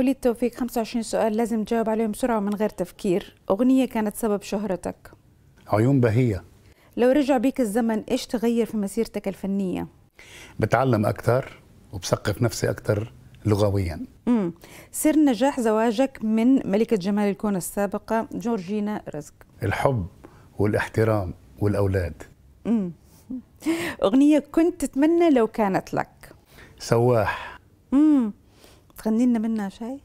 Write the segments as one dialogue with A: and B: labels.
A: وليد توفيق 25 سؤال لازم تجاوب عليهم بسرعة ومن غير تفكير أغنية كانت سبب شهرتك
B: عيون بهية
A: لو رجع بيك الزمن إيش تغير في مسيرتك الفنية؟
B: بتعلم أكثر وبثقف نفسي أكثر لغويا
A: مم. سر نجاح زواجك من ملكة جمال الكون السابقة جورجينا رزق
B: الحب والاحترام والأولاد
A: مم. أغنية كنت تتمنى لو كانت لك
B: سواح
A: تغني لنا منها شيء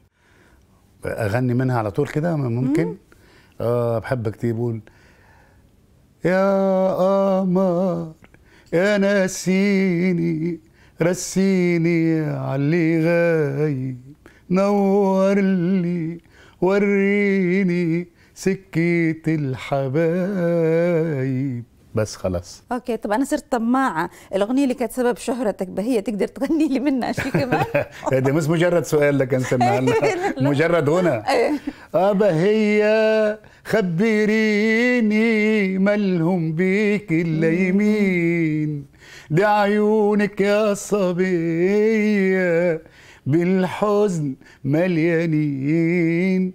B: اغني منها على طول كده ممكن اه بحب كتير يا قمر يا ناسيني رسيني علي غايب نور لي وريني سكة الحبايب بس خلاص
A: اوكي طب انا صرت طماعه الاغنيه اللي كانت سبب شهرتك بهي تقدر تغني لي منها شيء كمان
B: ده مش مجرد سؤال لكن سمعنا مجرد غنى اه بهية خبريني مالهم بيك الا يمين دي عيونك يا صبية بالحزن مليانين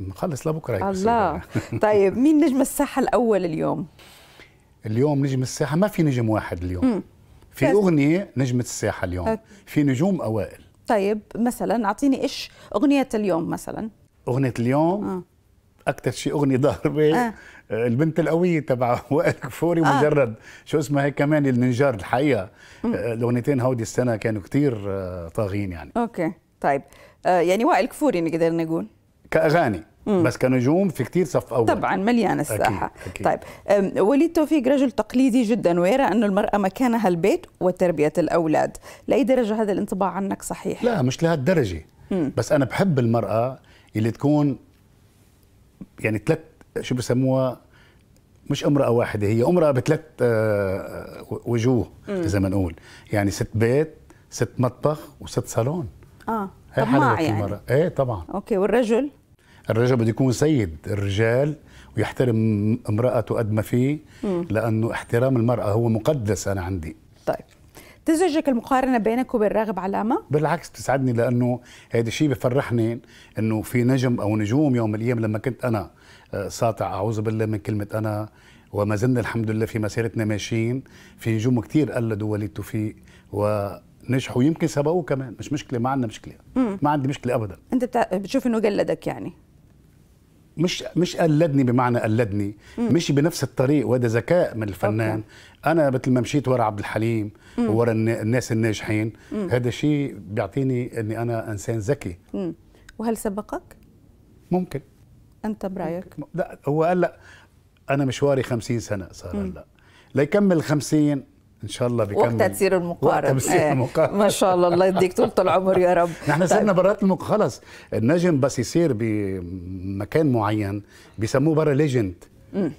B: نخلص لبكره الله طيب مين نجم الساحه
A: الاول اليوم
B: اليوم نجم الساحه ما في نجم واحد اليوم مم.
A: في كذا. اغنيه
B: نجمه الساحه اليوم أك. طيب. في نجوم اوائل
A: طيب مثلا اعطيني ايش اغنيه اليوم مثلا
B: اغنيه اليوم آه. اكثر شيء اغنيه ضاربه آه. البنت القويه تبع وائل كفوري آه. شو اسمها هي كمان النجار الحقيقه آه، الاغنيتين هودي السنه كانوا كثير آه، طاغين يعني
A: اوكي طيب آه يعني وائل كفوري نقدر نقول
B: كاغاني مم. بس كنجوم في كتير صف اول طبعا مليانه الساحه أكيد. أكيد.
A: طيب وليد توفيق رجل تقليدي جدا ويرى ان المراه مكانها البيت وتربيه الاولاد لاي درجه هذا الانطباع عنك
B: صحيح لا مش لهالدرجه بس انا بحب المراه اللي تكون يعني ثلاث شو بسموها مش امراه واحده هي امراه بثلاث آه، وجوه اذا ما نقول يعني ست بيت ست مطبخ وست صالون
A: اه هي طماع يعني ايه طبعا اوكي والرجل
B: الرجل بده يكون سيد الرجال ويحترم امرأته قد ما فيه لأنه احترام المرأة هو مقدس أنا عندي طيب
A: تزعجك المقارنة بينك وبين راغب علامة؟
B: بالعكس تسعدني لأنه هذا الشيء بفرحني أنه في نجم أو نجوم يوم من الأيام لما كنت أنا آه، ساطع أعوذ بالله من كلمة أنا وما زلنا الحمد لله في مسيرتنا ماشيين في نجوم كثير قلدوا وليد توفيق ونجحوا يمكن سبقوه كمان مش مشكلة ما عندنا مشكلة ما عندي مشكلة أبدا
A: أنت بتشوف أنه قلدك يعني
B: مش مش قلدني بمعنى قلدني مشي بنفس الطريق وهذا ذكاء من الفنان أوكي. انا مثل ما مشيت ورا عبد الحليم مم. ورا الناس الناجحين هذا الشيء بيعطيني اني انا انسان ذكي
A: وهل سبقك ممكن انت برايك
B: لا هو قال لا انا مشواري 50 سنه صار هلا ليكمل 50 ان شاء الله بكمل وقتها تصير المقارنة إيه. المقارن ما شاء الله الله يديك طول العمر يا رب نحن صرنا طيب. برات المقارنة خلص النجم بس يصير بمكان معين بسموه برا ليجند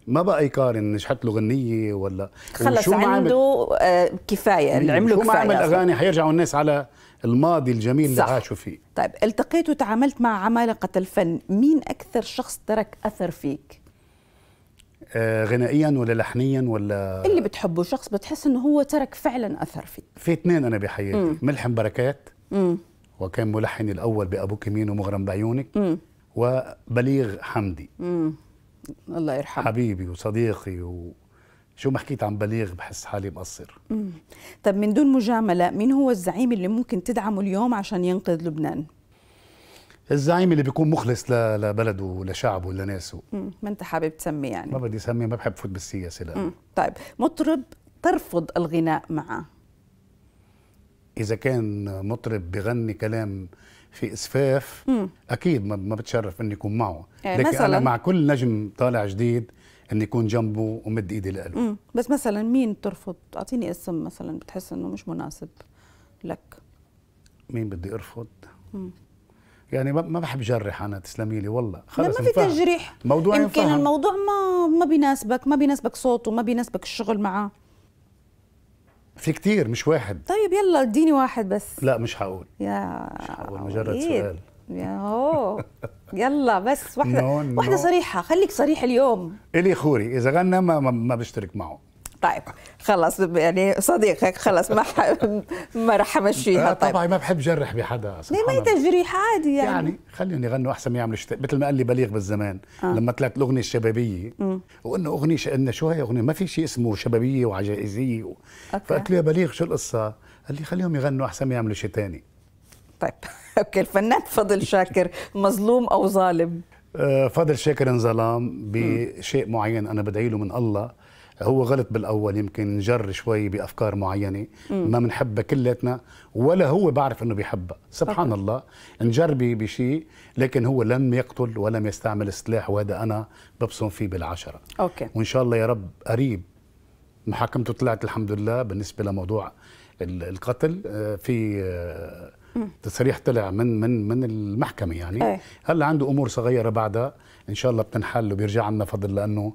B: ما بقى يقارن نجحت له غنيه ولا خلص عنده
A: آه كفايه اللي عمله كفايه شو ما عمل اغاني
B: حيرجعوا الناس على الماضي الجميل صح. اللي عاشوا فيه
A: طيب التقيت وتعاملت مع عمالقه الفن مين اكثر شخص ترك اثر فيك
B: آه، غنائيا ولا لحنيا ولا اللي
A: بتحبه شخص بتحس انه هو ترك فعلا اثر فيك
B: في اثنين انا بحياتي مم. ملحم بركات مم. وكان ملحني الاول بابوك يمين ومغرم بعيونك مم. وبليغ حمدي
A: مم. الله يرحمه
B: حبيبي وصديقي و... شو ما حكيت عن بليغ بحس حالي مقصر
A: طب من دون مجامله مين هو الزعيم اللي ممكن تدعمه اليوم عشان ينقذ لبنان
B: الزعيم اللي بيكون مخلص لبلده ولشعبه ولناسه
A: ما انت حابب تسميه يعني ما
B: بدي اسميه ما بحب فوت بالسياسه لا
A: طيب مطرب ترفض الغناء معه
B: اذا كان مطرب بغني كلام في اسفاف مم. اكيد ما بتشرف اني اكون معه يعني لكن مثلاً انا مع كل نجم طالع جديد اني اكون جنبه ومد ايدي له
A: بس مثلا مين بترفض اعطيني اسم مثلا بتحس انه مش مناسب لك
B: مين بدي ارفض مم. يعني ما بحب جرح انا تسلمي لي والله خلص ما في تجريح موضوع يمكن انفهم.
A: الموضوع ما ما بيناسبك ما بيناسبك صوته ما بيناسبك الشغل معه
B: في كتير مش واحد
A: طيب يلا اديني واحد بس
B: لا مش حقول
A: يا مش
B: حقول مجرد عميد. سؤال
A: يا هو يلا بس واحده واحده صريحه خليك صريح اليوم
B: الي خوري اذا غنى ما, ما بشترك معه
A: طيب خلص يعني صديقك خلص ما ح... ما راح امشيها آه، طيب. طبعا
B: ما بحب جرح بحدا اصلا ما
A: تجريح عادي يعني يعني
B: خليهم يغنوا احسن ما يعملوا شتاء مثل ما قال لي بليغ بالزمان آه. لما طلعت الاغنيه الشبابيه وانه اغنيه قلنا انه شو هي اغنيه ما في شيء اسمه شبابيه وعجائزيه و... فقلت له يا بليغ شو القصه؟ قال لي خليهم يغنوا احسن ما يعملوا شيء ثاني
A: طيب اوكي الفنان فضل شاكر مظلوم او ظالم؟
B: آه، فضل شاكر انظلام بشيء معين انا بدعي له من الله هو غلط بالاول يمكن جر شوي بافكار معينه ما بنحبها كلياتنا ولا هو بعرف انه بيحبها سبحان أوكي. الله انجر بشيء لكن هو لم يقتل ولم يستعمل السلاح وهذا انا ببصم فيه بالعشره أوكي. وان شاء الله يا رب قريب محاكمته طلعت الحمد لله بالنسبه لموضوع القتل آه، في آه، تصريح طلع من من من المحكمه يعني إيه. هلا عنده امور صغيره بعدها ان شاء الله بتنحل وبيرجع عنا فضل لانه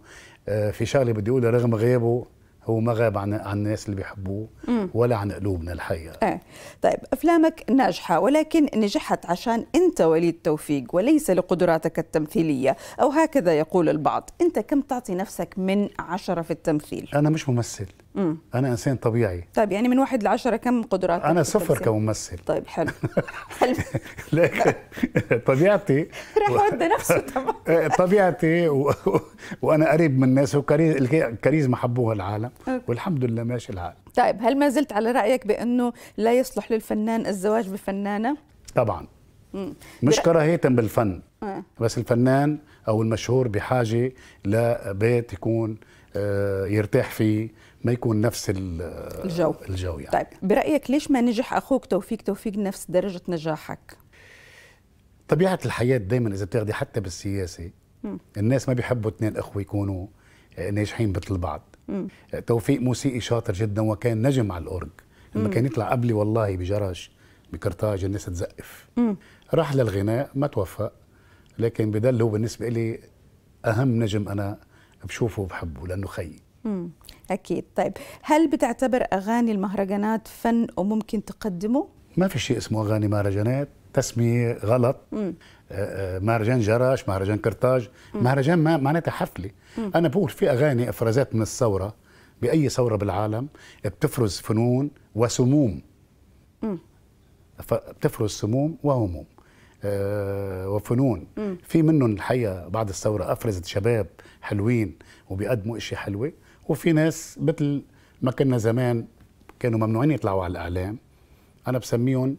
B: آه، في شغله بدي اقولها رغم غيابه هو ما غاب عن عن الناس اللي بيحبوه ولا عن قلوبنا الحقيقه.
A: آه. طيب افلامك ناجحه ولكن نجحت عشان انت وليد توفيق وليس لقدراتك التمثيليه او هكذا يقول البعض، انت كم تعطي نفسك من عشرة في التمثيل؟
B: انا مش ممثل. مم. انا انسان طبيعي.
A: طيب يعني من واحد لعشرة كم قدراتك؟ انا صفر
B: كممثل.
A: طيب حلو. حلو.
B: لكن طبيعتي راح ودى نفسه طبعا. طبيعتي و... وانا قريب من الناس وكاريزما حبوها العالم. أوكي. والحمد لله ماشي الحال
A: طيب هل ما زلت على رايك بانه لا يصلح للفنان الزواج بفنانه طبعا مم.
B: مش كراهيه بالفن آه. بس الفنان او المشهور بحاجه لبيت يكون آه، يرتاح فيه ما يكون نفس الجو الجو يعني
A: طيب برايك ليش ما نجح اخوك توفيق توفيق نفس درجه نجاحك
B: طبيعه الحياه دائما اذا بتاخذي حتى بالسياسه الناس ما بيحبوا اثنين اخوه يكونوا ناجحين مثل بعض مم. توفيق موسيقي شاطر جدا وكان نجم على الاورج لما كان يطلع قبلي والله بجرش بكرتاج الناس تزقف راح للغناء ما توفق لكن بدل هو بالنسبه لي اهم نجم انا بشوفه وبحبه لانه خيي
A: اكيد طيب هل بتعتبر اغاني المهرجانات فن وممكن تقدمه
B: ما في شيء اسمه اغاني مهرجانات تسميه غلط آه، آه، مهرجان جراش مهرجان قرطاج مهرجان ما معناتها حفله انا بقول في اغاني افرازات من الثوره باي ثوره بالعالم بتفرز فنون وسموم بتفرز سموم وهموم آه وفنون مم. في منهم الحقيقه بعد الثوره افرزت شباب حلوين وبيقدموا إشي حلوه وفي ناس مثل ما كنا زمان كانوا ممنوعين يطلعوا على الاعلام انا بسميهم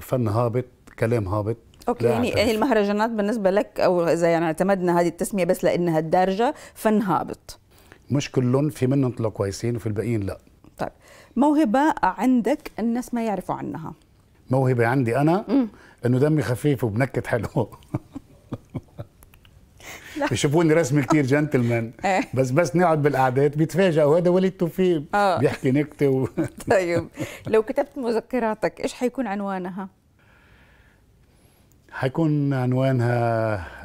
B: فن هابط كلام هابط اوكي يعني هي
A: المهرجانات بالنسبه لك او اذا يعني اعتمدنا هذه التسميه بس لانها الدارجه فن هابط
B: مش كلهم في منهم طلعوا كويسين وفي الباقيين لا
A: طيب موهبه عندك الناس ما يعرفوا عنها
B: موهبه عندي انا انه دمي خفيف وبنكت حلو بيشوفوني رسمي كتير جنتلمان إيه. بس بس نقعد بالقعدات بيتفاجئوا هذا وليد توفيق آه. بيحكي نكته و...
A: طيب لو كتبت مذكراتك ايش حيكون عنوانها؟
B: حيكون عنوانها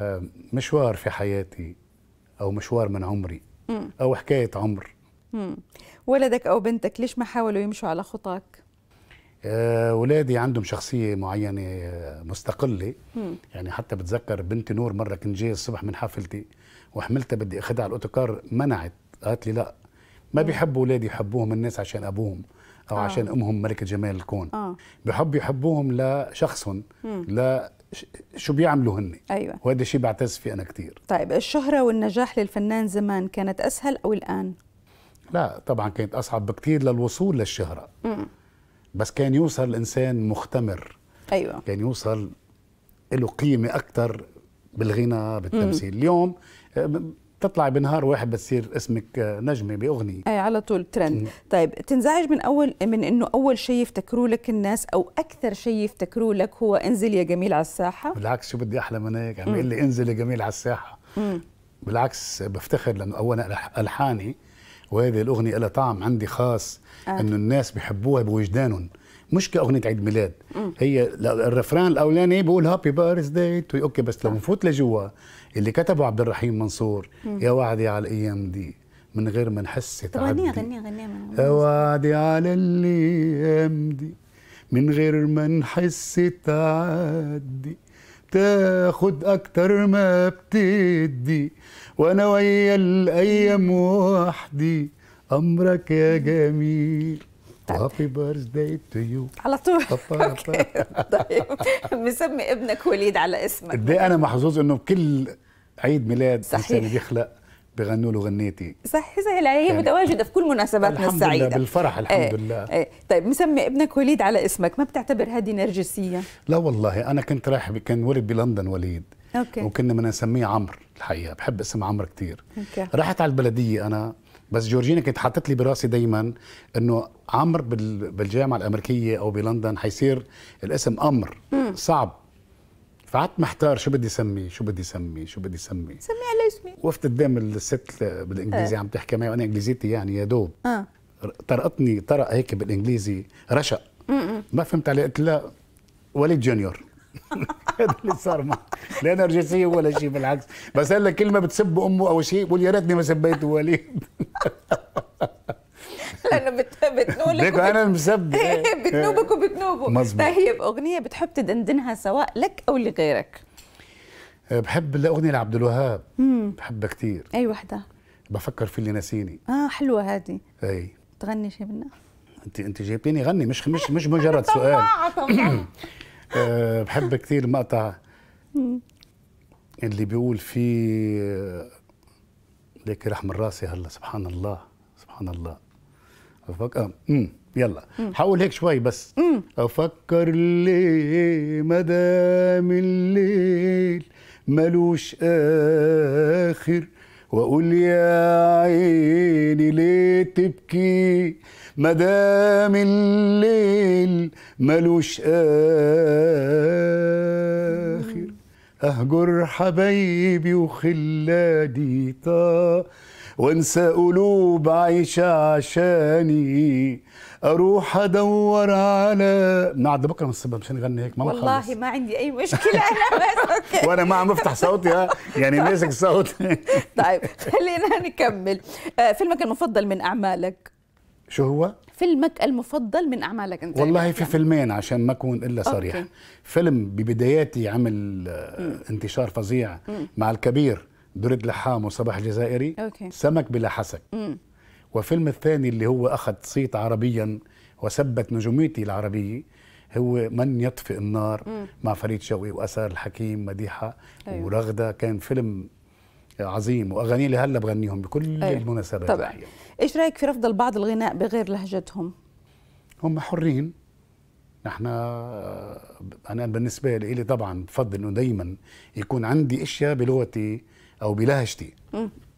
B: آه، مشوار في حياتي او مشوار من عمري او حكايه عمر
A: ولدك او بنتك ليش ما حاولوا يمشوا على خطاك؟
B: آه، ولادي عندهم شخصيه معينه آه، مستقله يعني حتى بتذكر بنت نور مره كنت جاي الصبح من حفلتي وحملتها بدي اخذها على الاوتوكار منعت قالت لي لا ما بيحبوا اولادي يحبوهم الناس عشان ابوهم او آه. عشان امهم ملكه جمال الكون آه. بحب يحبوهم لشخصهم لا شو بيعملوا هن ايوه وهذا الشيء بعتز فيه انا كثير
A: طيب الشهره والنجاح للفنان زمان كانت اسهل او الان
B: لا طبعا كانت اصعب بكثير للوصول للشهره مم. بس كان يوصل الانسان مختمر ايوه كان يوصل له قيمه اكثر بالغنى بالتمثيل اليوم آه، تطلع بنهار واحد بتصير اسمك آه، نجمه باغنيه
A: اي على طول ترند طيب تنزعج من اول من انه اول شيء يفتكروا لك الناس او اكثر شيء يفتكروا لك هو انزل يا جميل على الساحه
B: بالعكس شو بدي احلى من هيك عم يقول لي انزل يا جميل على الساحه مم. بالعكس بفتخر لانه اولا الحاني وهذه الأغنية لها طعم عندي خاص آه. أنه الناس بيحبوها بوجدانهم مش كأغنية عيد ميلاد مم. هي الرفران الأولاني بيقول هابي بارز داي أوكي بس لو نفوت لجوا اللي كتبه عبد الرحيم منصور مم. يا وعدي على الأيام دي من غير ما نحس تعدي
A: غنيها غنيها غنيها
B: يا وعدي على الأيام دي من غير ما نحس تعدي بتاخد اكتر ما بتدي وانا ويا الايام وحدي امرك يا جميل هابي بيرث داي تو يو على طول طيب
A: مسمي ابنك وليد على اسمك قد إيه
B: انا محظوظ انه كل عيد ميلاد صحيح. الانسان بيخلق بغنوا له غنيتي
A: صح صح يعني هي يعني متواجده في كل مناسباتنا الحمد السعيده الحمد لله بالفرح آه، الحمد لله آه طيب مسمي ابنك وليد على اسمك ما بتعتبر هذه نرجسيه
B: لا والله انا كنت رايح كان ولد بلندن وليد اوكي وكنا بدنا نسميه عمرو الحقيقه بحب اسم عمرو كثير رحت على البلديه انا بس جورجينا كانت حاطت لي براسي دائما انه عمرو بالجامعه الامريكيه او بلندن حيصير الاسم امر صعب فقعدت محتار شو بدي سمي شو بدي سمي شو بدي سمي سمي على اسمي وقفت قدام الست بالانجليزي آه. عم تحكي معي وانا انجليزيتي يعني يا دوب آه. طرقتني طرق هيك بالانجليزي رشق ما فهمت عليه قلت لا وليد جونيور هذا اللي صار معه لا نرجسيه ولا شيء بالعكس بس هلا كلمه بتسب امه او شيء بقول يا ريتني ما سبيت وليد
A: لانه بت... بتنولك انا المسبب إيه، بتنوبك إيه. وبتنوبه مظبوط طيب اغنيه بتحب تدندنها سواء لك او لغيرك
B: بحب الاغنيه لعبد الوهاب بحبها كثير اي وحده بفكر في اللي ناسيني
A: اه حلوه هذه اي تغني شيء منها
B: انت انت جايبيني غني مش مش مش مجرد سؤال أه بحب كثير مقطع اللي بيقول فيه آه، ليك رح من راسي هلا سبحان الله سبحان الله افكر امم يلا هقول هيك شوي بس مم. افكر ليه مدام الليل ملوش اخر واقول يا عيني ليه تبكي مدام الليل ملوش اخر اهجر حبايبي وخلادي طا وانسى قلوب عايشة عشاني اروح ادور على نعد بكره من الصبح مش نغني هيك ما والله خلص.
A: ما عندي اي مشكله انا
B: بس اوكي وانا ما عم بفتح صوتي ها يعني ماسك صوتي طيب
A: خلينا نكمل آه، فيلمك المفضل من اعمالك شو هو؟ فيلمك المفضل من اعمالك انت والله في يعني.
B: فيلمين عشان ما اكون الا صريح أوكي. فيلم ببداياتي عمل آه، انتشار فظيع مع الكبير دريد لحام وصباح الجزائري أوكي. سمك بلا حسك مم. وفيلم الثاني اللي هو أخذ صيت عربيا وثبت نجوميتي العربية هو من يطفئ النار مم. مع فريد شوقي وأسر الحكيم مديحة أيوة. ورغدة كان فيلم عظيم واغاني اللي هلا بغنيهم بكل أيوة. المناسبات طبعا
A: ايش رايك في رفض البعض الغناء بغير لهجتهم
B: هم حرين نحن انا بالنسبه لي طبعا بفضل انه دائما يكون عندي اشياء بلغتي او بلهجتي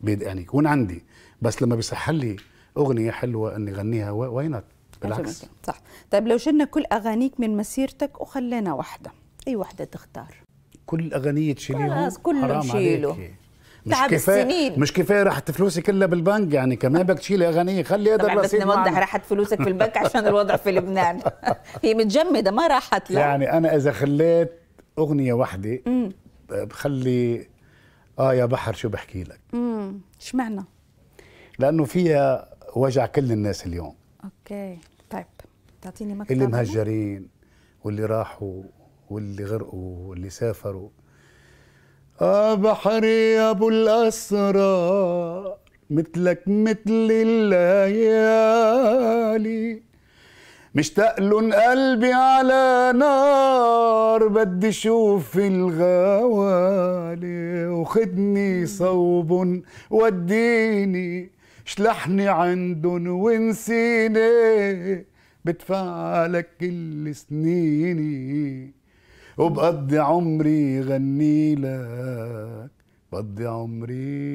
B: يعني يكون عندي بس لما بيصح لي اغنيه حلوه اني اغنيها واي نوت بالعكس
A: صح طيب لو شلنا كل اغانيك من مسيرتك وخلينا واحده اي واحده تختار
B: كل اغنيه تشيليهم خلاص كله شيله
A: مش كفايه السنين. مش
B: كفايه راحت فلوسي كلها بالبنك يعني كمان بدك تشيلي اغانيه خلي هذا الرصيد بس نوضح راحت
A: فلوسك في البنك عشان الوضع في لبنان هي متجمده ما راحت لا يعني انا
B: اذا خليت اغنيه واحده بخلي اه يا بحر شو بحكي لك
A: امم اشمعنى
B: لانه فيها وجع كل الناس اليوم
A: اوكي طيب تعطيني مكتب اللي
B: مهجرين واللي راحوا واللي غرقوا واللي سافروا آه بحري أبو الأسرار مثلك مثل الليالي مشتاق لهم قلبي على نار بدي شوف الغوالي وخدني صوب وديني شلحني عندن ونسيني بدفع لك كل سنيني وبقضي عمري غني لك بقضي عمري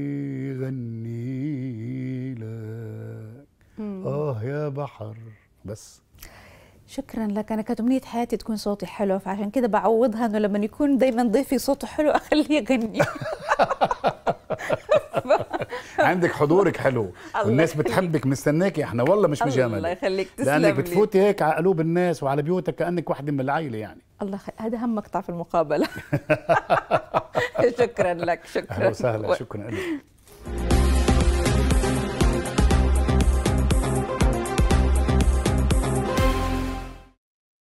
B: غني لك آه يا بحر بس
A: شكرا لك انا كانت امنيه حياتي تكون صوتي حلو فعشان كذا بعوضها انه لما يكون دائما ضيفي صوته حلو اخليه يغني
B: عندك حضورك حلو والناس بتحبك مستناكي احنا والله مش مجامله الله يخليك تسلم لانك بتفوتي هيك على قلوب الناس وعلى بيوتك كانك واحده من العائله يعني
A: الله هذا هم مقطع في المقابله شكرا لك شكرا اهلا وسهلا شكرا
B: لك